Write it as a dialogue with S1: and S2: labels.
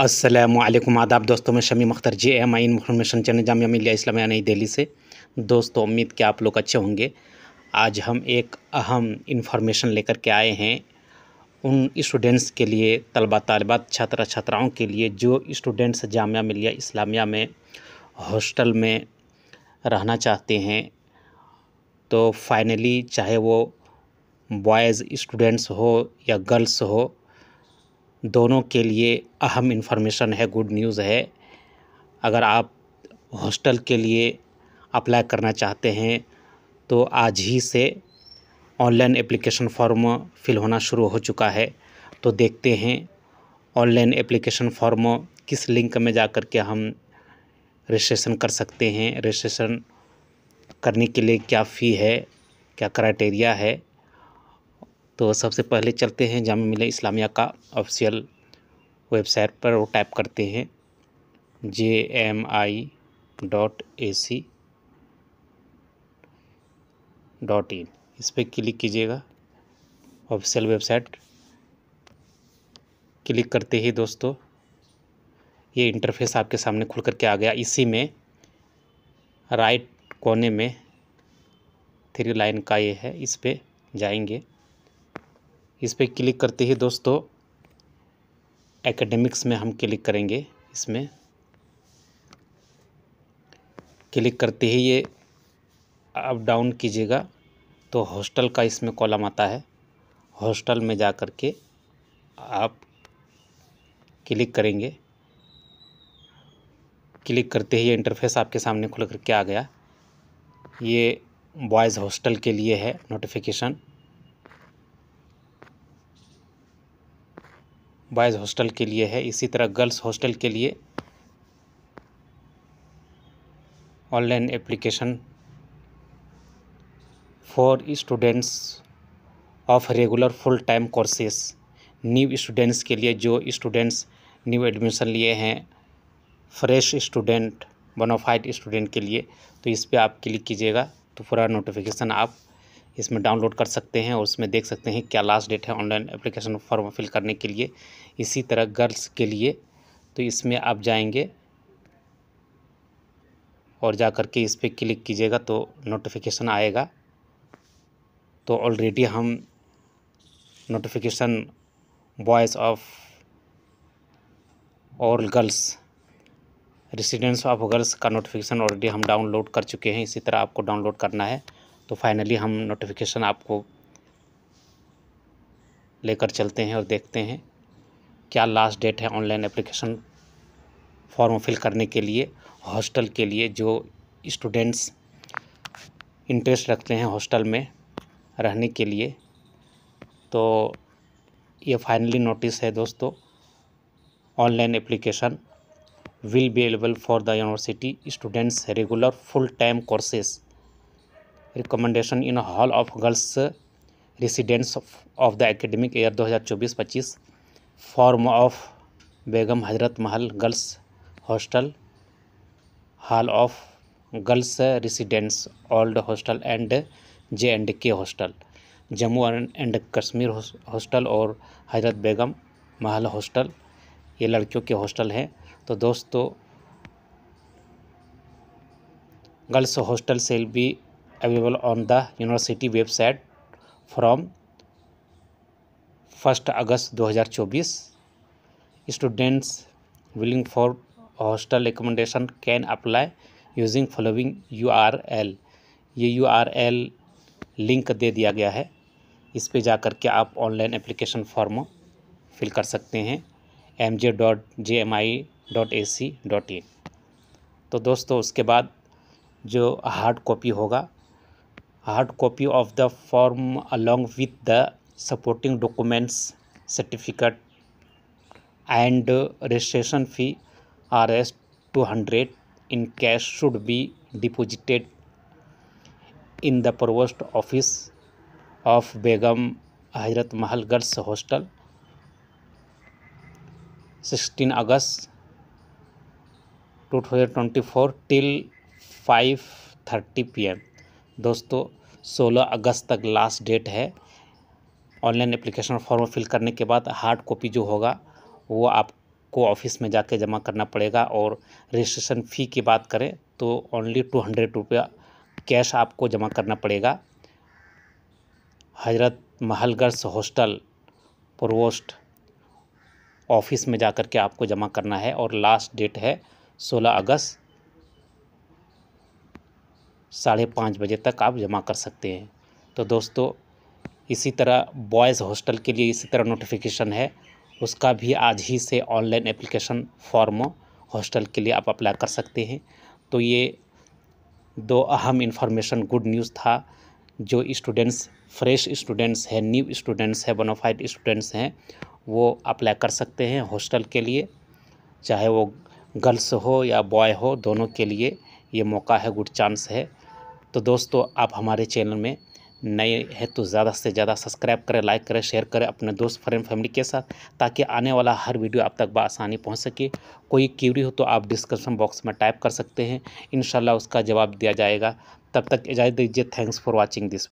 S1: असलम आदाब दोस्तों मैं Shami Akhtar J M I information channel Jamia Millia Islamia नई दिल्ली से दोस्तों उम्मीद कि आप लोग अच्छे होंगे आज हम एक अहम इन्फॉर्मेशन लेकर के आए हैं उन स्टूडेंट्स के लिए तलबा तलबात छात्र छात्राओं के लिए जो स्टूडेंट्स जामिया मिलिया इस्लामिया में हॉस्टल में रहना चाहते हैं तो फाइनली चाहे वो बॉयज़ स्टूडेंट्स हो या गर्ल्स हो दोनों के लिए अहम इन्फॉर्मेशन है गुड न्यूज़ है अगर आप हॉस्टल के लिए अप्लाई करना चाहते हैं तो आज ही से ऑनलाइन एप्लीकेशन फॉर्म फिल होना शुरू हो चुका है तो देखते हैं ऑनलाइन एप्लीकेशन फॉर्म किस लिंक में जा कर के हम रजिस्ट्रेशन कर सकते हैं रजिस्ट्रेशन करने के लिए क्या फ़ी है क्या क्राइटेरिया है तो सबसे पहले चलते हैं जाम मिल इस्लामिया का ऑफिशियल वेबसाइट पर वो टाइप करते हैं J M I dot A C dot in इस पर क्लिक कीजिएगा ऑफिशियल वेबसाइट क्लिक करते ही दोस्तों ये इंटरफेस आपके सामने खुल करके आ गया इसी में राइट कोने में थ्री लाइन का ये है इस पर जाएंगे इस पर क्लिक करते ही दोस्तों एकेडमिक्स में हम क्लिक करेंगे इसमें क्लिक करते ही ये अप डाउन कीजिएगा तो हॉस्टल का इसमें कॉलम आता है हॉस्टल में जा कर के आप क्लिक करेंगे क्लिक करते ही ये इंटरफेस आपके सामने खुल करके आ गया ये बॉयज़ हॉस्टल के लिए है नोटिफिकेशन बॉयज़ हॉस्टल के लिए है इसी तरह गर्ल्स हॉस्टल के लिए online application for students of regular full time courses new students के लिए जो स्टूडेंट्स न्यू एडमिशन लिए हैं फ्रेश स्टूडेंट बनोफाइट स्टूडेंट के लिए तो इस पर आप क्लिक कीजिएगा तो पूरा नोटिफिकेशन आप इसमें डाउनलोड कर सकते हैं और उसमें देख सकते हैं क्या लास्ट डेट है ऑनलाइन एप्लीकेशन फॉर्म फिल करने के लिए इसी तरह गर्ल्स के लिए तो इसमें आप जाएंगे और जा कर के इस पर क्लिक कीजिएगा तो नोटिफिकेशन आएगा तो ऑलरेडी हम नोटिफिकेशन बॉयज़ ऑफ और गर्ल्स रेसिडेंस ऑफ गर्ल्स का नोटिफिकेशन ऑलरेडी हम डाउनलोड कर चुके हैं इसी तरह आपको डाउनलोड करना है तो फाइनली हम नोटिफिकेशन आपको लेकर चलते हैं और देखते हैं क्या लास्ट डेट है ऑनलाइन एप्लीकेशन फॉर्म फिल करने के लिए हॉस्टल के लिए जो स्टूडेंट्स इंटरेस्ट रखते हैं हॉस्टल में रहने के लिए तो ये फाइनली नोटिस है दोस्तों online application will be available for the university students regular full time courses recommendation in hall of girls residents of the academic year 2024-25 form of Begum Hazrat Mahal girls hostel hall of girls residents old hostel and J and K hostel Jammu and Kashmir hostel और हजरत बेगम महल hostel ये लड़कियों के hostel हैं तो दोस्तों girls hostel cell भी available on the university website from first August 2024 students willing for hostel recommendation can apply using following L ये यू आर एल लिंक दे दिया गया है इस पर जा कर के आप ऑनलाइन एप्लीकेशन फॉर्म फिल कर सकते हैं M J J dot dot M I A C in तो दोस्तों उसके बाद जो हार्ड कॉपी होगा hard copy of the form along with the supporting documents certificate and registration fee R S two hundred in cash should be deposited in the provost office of Begum Hazrat Mahal girls hostel sixteen August two thousand twenty four till five thirty P M दोस्तों सोलह अगस्त तक last date है online application form fill करने के बाद hard copy जो होगा वो आपको ऑफिस में जाके जमा करना पड़ेगा और रजिस्ट्रेशन फ़ी की बात करें तो ओनली टू हंड्रेड रुपया कैश आपको जमा करना पड़ेगा हजरत महलगर्स हॉस्टल प्रोवोस्ट ऑफिस में जा कर के आपको जमा करना है और लास्ट डेट है सोलह अगस्त साढ़े पाँच बजे तक आप जमा कर सकते हैं तो दोस्तों इसी तरह बॉयज़ हॉस्टल के लिए इसी तरह नोटिफिकेशन है उसका भी आज ही से ऑनलाइन एप्लीकेशन फॉर्म हॉस्टल के लिए आप अप्लाई कर सकते हैं तो ये दो अहम इन्फॉर्मेशन गुड न्यूज़ था जो स्टूडेंट्स फ्रेश स्टूडेंट्स हैं न्यू स्टूडेंट्स हैं बोनाफाइड स्टूडेंट्स हैं वो अप्लाई कर सकते हैं हॉस्टल के लिए चाहे वो गर्ल्स हो या बॉय हो दोनों के लिए ये मौका है गुड चांस है तो दोस्तों आप हमारे चैनल में नए हैं तो ज़्यादा से ज़्यादा सब्सक्राइब करें लाइक करें शेयर करें अपने दोस्त फ्रेंड फैमिली के साथ ताकि आने वाला हर वीडियो आप तक बसानी पहुंच सके कोई क्यूरी हो तो आप डिस्क्रिप्शन बॉक्स में टाइप कर सकते हैं इन उसका जवाब दिया जाएगा तब तक इजाज़त दीजिए थैंक्स फॉर वॉचिंग दिस